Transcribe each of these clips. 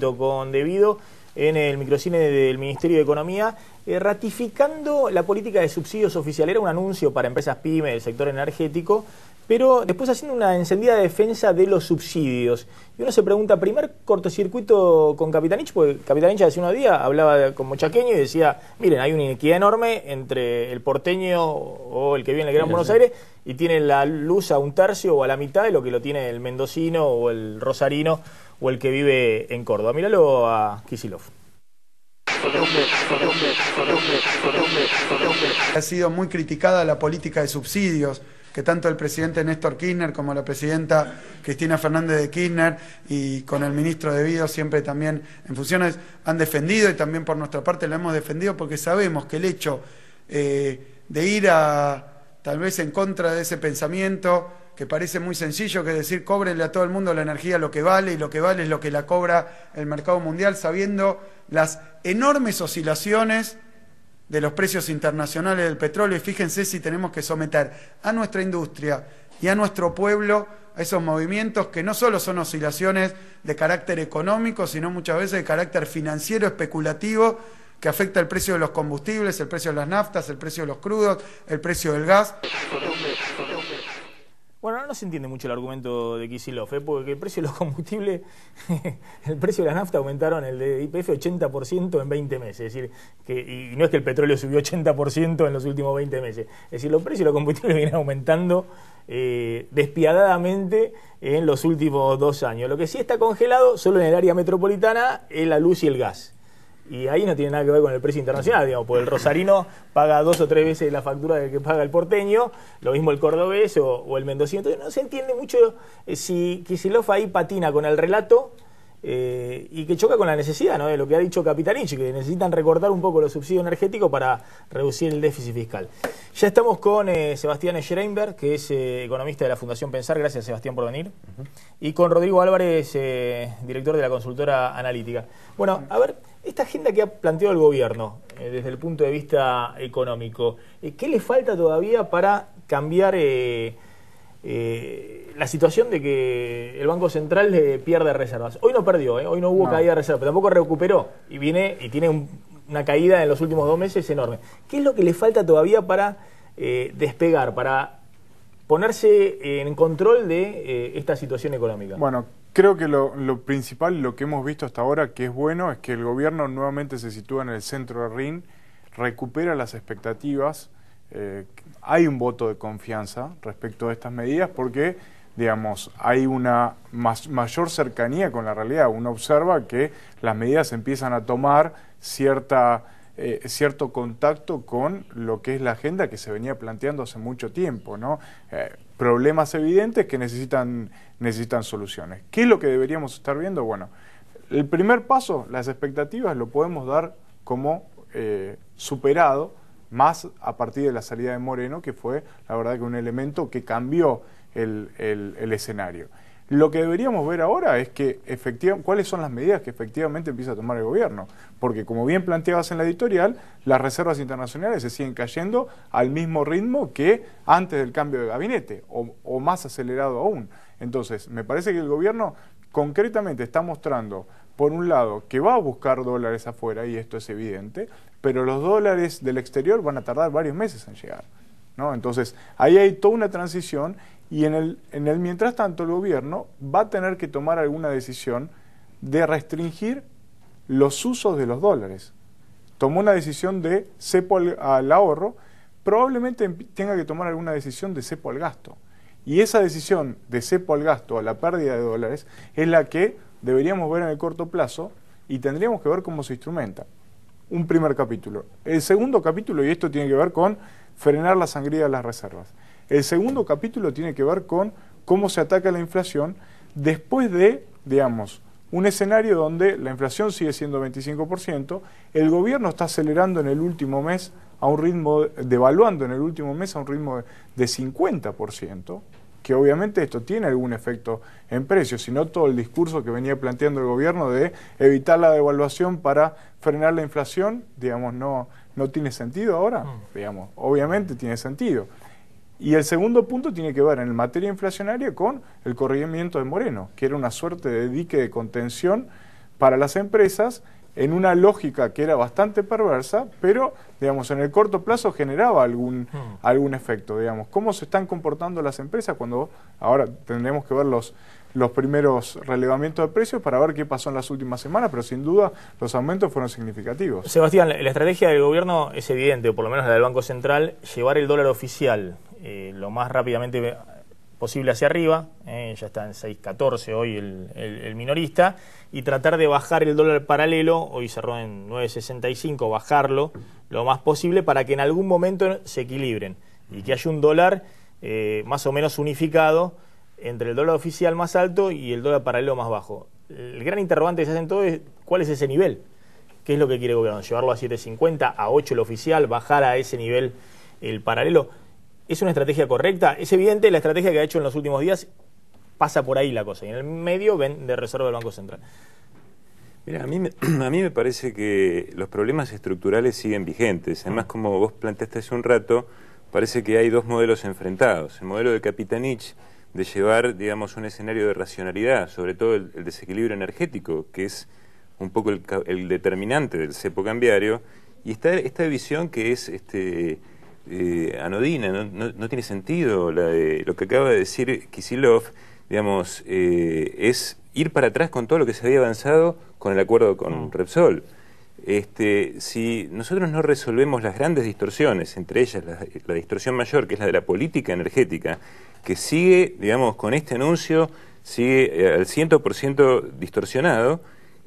con Debido en el microcine del Ministerio de Economía, eh, ratificando la política de subsidios oficial. Era un anuncio para empresas pymes del sector energético, pero después haciendo una encendida defensa de los subsidios. Y uno se pregunta, primer cortocircuito con Capitanich, porque Capitanich hace unos días hablaba con Mochaqueño y decía, miren, hay una inequidad enorme entre el porteño o el que viene en el Gran Buenos Aires y tiene la luz a un tercio o a la mitad de lo que lo tiene el mendocino o el rosarino o el que vive en Córdoba. Míralo a Kisilov. Ha sido muy criticada la política de subsidios que tanto el presidente Néstor Kirchner como la presidenta Cristina Fernández de Kirchner y con el ministro de Vido siempre también en funciones han defendido y también por nuestra parte la hemos defendido porque sabemos que el hecho eh, de ir a tal vez en contra de ese pensamiento que parece muy sencillo, que decir, cóbrele a todo el mundo la energía lo que vale y lo que vale es lo que la cobra el mercado mundial, sabiendo las enormes oscilaciones de los precios internacionales del petróleo. Y fíjense si tenemos que someter a nuestra industria y a nuestro pueblo a esos movimientos que no solo son oscilaciones de carácter económico, sino muchas veces de carácter financiero, especulativo, que afecta el precio de los combustibles, el precio de las naftas, el precio de los crudos, el precio del gas. Bueno, no se entiende mucho el argumento de Kisilov, ¿eh? porque el precio de los combustibles, el precio de la nafta aumentaron el de IPF 80% en 20 meses. Es decir, que, y no es que el petróleo subió 80% en los últimos 20 meses. Es decir, los precios de los combustibles vienen aumentando eh, despiadadamente en los últimos dos años. Lo que sí está congelado, solo en el área metropolitana, es la luz y el gas. Y ahí no tiene nada que ver con el precio internacional, digamos, porque el rosarino paga dos o tres veces la factura del que paga el porteño, lo mismo el cordobés o, el mendocino. Entonces no se entiende mucho eh, si Kisilov ahí patina con el relato eh, y que choca con la necesidad, ¿no? De lo que ha dicho Capitanich, que necesitan recortar un poco los subsidios energéticos para reducir el déficit fiscal. Ya estamos con eh, Sebastián Schreinberg, que es eh, economista de la Fundación Pensar, gracias Sebastián por venir, y con Rodrigo Álvarez, director de la consultora analítica. Bueno, a ver, esta agenda que ha planteado el gobierno desde el punto de vista económico, ¿qué le falta todavía para cambiar... Eh, la situación de que el Banco Central pierde reservas. Hoy no perdió, eh, hoy no hubo caída de reservas, pero tampoco recuperó y viene y tiene una caída en los últimos dos meses enorme. ¿Qué es lo que le falta todavía para eh, despegar, para ponerse en control de esta situación económica? Bueno, creo que lo, principal, lo que hemos visto hasta ahora que es bueno, es que el gobierno nuevamente se sitúa en el centro de RIN, recupera las expectativas eh, hay un voto de confianza respecto a estas medidas porque, digamos, hay una mayor cercanía con la realidad. Uno observa que las medidas empiezan a tomar cierta, eh, cierto contacto con lo que es la agenda que se venía planteando hace mucho tiempo, eh, problemas evidentes que necesitan, necesitan soluciones. ¿Qué es lo que deberíamos estar viendo? Bueno, el primer paso, las expectativas, lo podemos dar como superado más a partir de la salida de Moreno, que fue la verdad que un elemento que cambió el, escenario. Lo que deberíamos ver ahora es que cuáles son las medidas que efectivamente empieza a tomar el gobierno, porque como bien planteabas en la editorial, las reservas internacionales se siguen cayendo al mismo ritmo que antes del cambio de gabinete, o más acelerado aún. Entonces, me parece que el gobierno concretamente está mostrando, por un lado, que va a buscar dólares afuera, y esto es evidente, pero los dólares del exterior van a tardar varios meses en llegar. Entonces, ahí hay toda una transición y en el, en el mientras tanto el gobierno va a tener que tomar alguna decisión de restringir los usos de los dólares. Tomó una decisión de cepo al, al ahorro, probablemente em, tenga que tomar alguna decisión de cepo al gasto. Y esa decisión de cepo al gasto, a la pérdida de dólares, es la que deberíamos ver en el corto plazo y tendríamos que ver cómo se instrumenta un primer capítulo. El segundo capítulo, y esto tiene que ver con frenar la sangría de las reservas. El segundo capítulo tiene que ver con cómo se ataca la inflación después de, digamos, un escenario donde la inflación sigue siendo 25%, el gobierno está acelerando en el último mes a un ritmo, devaluando en el último mes a un ritmo de 50%, que obviamente esto tiene algún efecto en precios, sino todo el discurso que venía planteando el gobierno de evitar la devaluación para frenar la inflación, digamos, no, tiene sentido ahora, mm. digamos, obviamente tiene sentido. Y el segundo punto tiene que ver en materia inflacionaria con el corregimiento de Moreno, que era una suerte de dique de contención para las empresas en una lógica que era bastante perversa, pero digamos, en el corto plazo generaba algún, hmm. algún efecto, digamos. ¿Cómo se están comportando las empresas cuando ahora tendremos que ver los, los primeros relevamientos de precios para ver qué pasó en las últimas semanas, pero sin duda los aumentos fueron significativos. Sebastián, la estrategia del gobierno es evidente, o por lo menos la del Banco Central, llevar el dólar oficial eh, lo más rápidamente posible hacia arriba, eh, ya está en 6.14 hoy el, minorista, y tratar de bajar el dólar paralelo, hoy cerró en 9.65, bajarlo lo más posible para que en algún momento se equilibren y que haya un dólar eh, más o menos unificado entre el dólar oficial más alto y el dólar paralelo más bajo. El gran interrogante que se hacen todos es cuál es ese nivel, qué es lo que quiere el gobierno, llevarlo a 7.50, a 8 el oficial, bajar a ese nivel el paralelo ¿Es una estrategia correcta? Es evidente la estrategia que ha hecho en los últimos días pasa por ahí la cosa. Y en el medio ven de reserva del Banco Central. Mira, a mí, me, a mí me parece que los problemas estructurales siguen vigentes. Además, como vos planteaste hace un rato, parece que hay dos modelos enfrentados. El modelo de Capitanich de llevar, digamos, un escenario de racionalidad, sobre todo el, desequilibrio energético, que es un poco el, determinante del cepo cambiario, y está esta visión que es este, eh, anodina, no, tiene sentido. lo que acaba de decir Kisilov, digamos, eh, es ir para atrás con todo lo que se había avanzado con el acuerdo con mm. Repsol. Este, si nosotros no resolvemos las grandes distorsiones, entre ellas la, distorsión mayor, que es la de la política energética, que sigue, digamos, con este anuncio, sigue eh, al 100% distorsionado,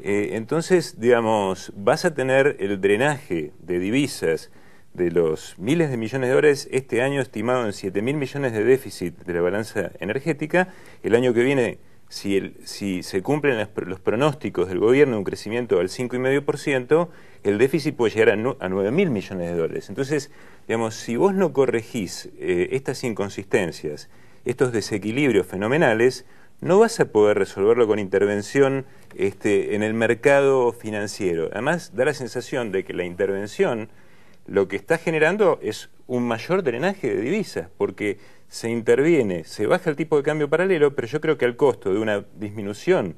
entonces, digamos, vas a tener el drenaje de divisas, de los miles de millones de dólares este año estimado en 7 mil millones de déficit de la balanza energética, el año que viene, si, se cumplen los pronósticos del gobierno, de un crecimiento al 5,5%, el déficit puede llegar a, nueve mil millones de dólares. Entonces, digamos, si vos no corregís eh, estas inconsistencias, estos desequilibrios fenomenales, no vas a poder resolverlo con intervención este, en el mercado financiero. Además, da la sensación de que la intervención lo que está generando es un mayor drenaje de divisas, porque se interviene, se baja el tipo de cambio paralelo, pero yo creo que al costo de una disminución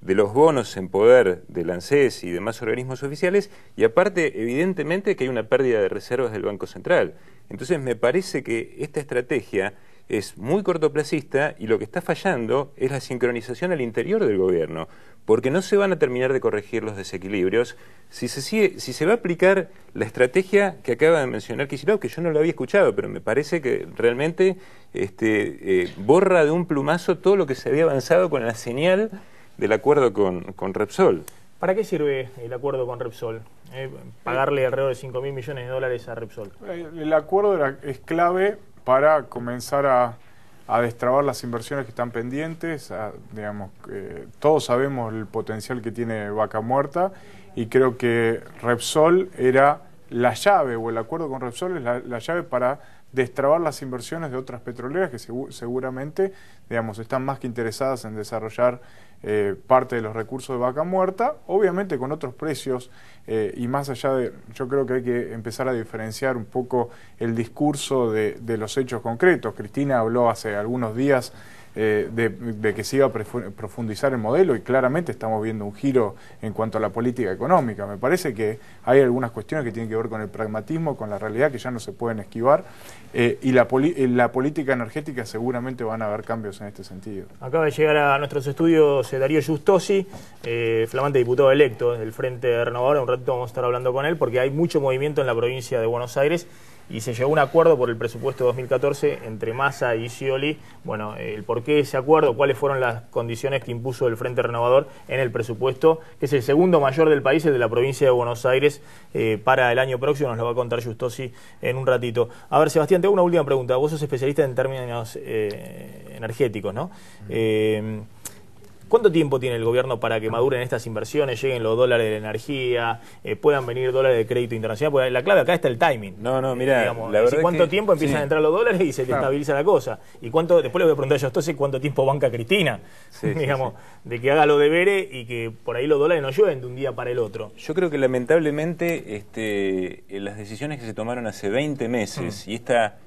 de los bonos en poder del ANSES y demás organismos oficiales, y aparte, evidentemente, que hay una pérdida de reservas del Banco Central. Entonces, me parece que esta estrategia es muy cortoplacista y lo que está fallando es la sincronización al interior del gobierno, porque no se van a terminar de corregir los desequilibrios si se, si se va a aplicar la estrategia que acaba de mencionar Kicillof, que yo no lo había escuchado, pero me parece que realmente este, eh, borra de un plumazo todo lo que se había avanzado con la señal del acuerdo con, Repsol. ¿Para qué sirve el acuerdo con Repsol? Eh, pagarle alrededor de 5 mil millones de dólares a Repsol. Eh, el acuerdo es clave para comenzar a, destrabar las inversiones que están pendientes. digamos, que todos sabemos el potencial que tiene Vaca Muerta y creo que Repsol era la llave, o el acuerdo con Repsol es la llave para destrabar las inversiones de otras petroleras que seguramente, digamos, están más que interesadas en desarrollar eh, parte de los recursos de vaca muerta, obviamente con otros precios eh, y más allá de, yo creo que hay que empezar a diferenciar un poco el discurso de los hechos concretos. Cristina habló hace algunos días eh, de, que se iba a profundizar el modelo y claramente estamos viendo un giro en cuanto a la política económica. Me parece que hay algunas cuestiones que tienen que ver con el pragmatismo, con la realidad que ya no se pueden esquivar eh, y la, eh, la política energética seguramente van a haber cambios en este sentido. Acaba de llegar a nuestros estudios Darío Justosi, flamante diputado electo del Frente Renovador. Un ratito vamos a estar hablando con él porque hay mucho movimiento en la provincia de Buenos Aires y se llegó a un acuerdo por el presupuesto 2014 entre Massa y Scioli. Bueno, el por qué ese acuerdo, cuáles fueron las condiciones que impuso el Frente Renovador en el presupuesto, que es el segundo mayor del país, el de la provincia de Buenos Aires, eh, para el año próximo. Nos lo va a contar Justosi en un ratito. A ver, Sebastián, tengo una última pregunta. Vos sos especialista en términos eh, energéticos, ¿no? ¿Cuánto tiempo tiene el gobierno para que maduren estas inversiones, lleguen los dólares de energía, eh, puedan venir dólares de crédito internacional? Porque la clave acá está el timing. No, no, mira, ¿cuánto tiempo empiezan a entrar los dólares y se estabiliza la cosa? ¿Y cuánto, después le voy a preguntar yo entonces, cuánto tiempo banca Cristina? digamos, de que haga lo deberes y que por ahí los dólares no llueven de un día para el otro. Yo creo que lamentablemente este, eh, las decisiones que se tomaron hace 20 meses mm. y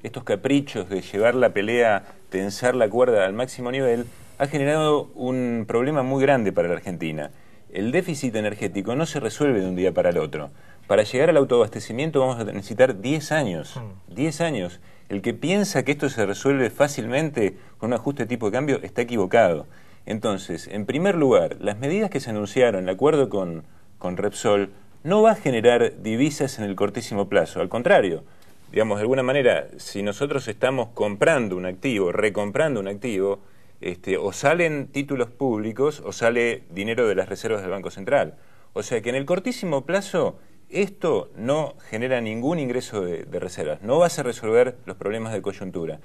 estos caprichos de llevar la pelea, tensar la cuerda al máximo nivel, ha generado un problema muy grande para la Argentina. El déficit energético no se resuelve de un día para el otro. Para llegar al autoabastecimiento vamos a necesitar 10 años. 10 mm. años. El que piensa que esto se resuelve fácilmente con un ajuste de tipo de cambio está equivocado. Entonces, en primer lugar, las medidas que se anunciaron, el acuerdo con, con Repsol, no va a generar divisas en el cortísimo plazo. Al contrario, digamos, de alguna manera, si nosotros estamos comprando un activo, recomprando un activo, este, o salen títulos públicos o sale dinero de las reservas del Banco Central. O sea que en el cortísimo plazo esto no genera ningún ingreso de, reservas, no vas a resolver los problemas de coyuntura.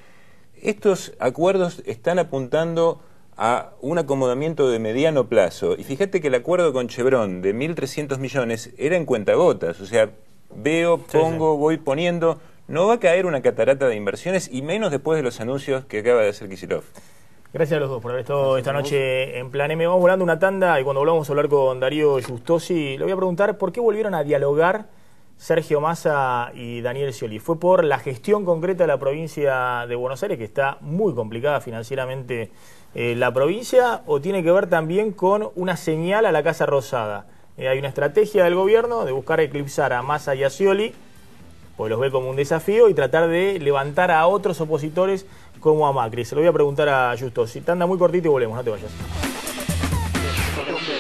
Estos acuerdos están apuntando a un acomodamiento de mediano plazo. Y fíjate que el acuerdo con Chevron de 1.300 millones era en cuentagotas, o sea, veo, pongo, voy poniendo, no va a caer una catarata de inversiones y menos después de los anuncios que acaba de hacer Kisilov. Gracias a los dos por haber estado esta noche en Plan M. Vamos volando una tanda y cuando volvamos a hablar con Darío Justosi, le voy a preguntar por qué volvieron a dialogar Sergio Massa y Daniel Scioli. ¿Fue por la gestión concreta de la provincia de Buenos Aires, que está muy complicada financieramente eh, la provincia, o tiene que ver también con una señal a la Casa Rosada? Eh, hay una estrategia del gobierno de buscar eclipsar a Massa y a Scioli pues los ve como un desafío y tratar de levantar a otros opositores como a Macri. Se lo voy a preguntar a Justo. Si te anda muy cortito y volvemos, no te vayas.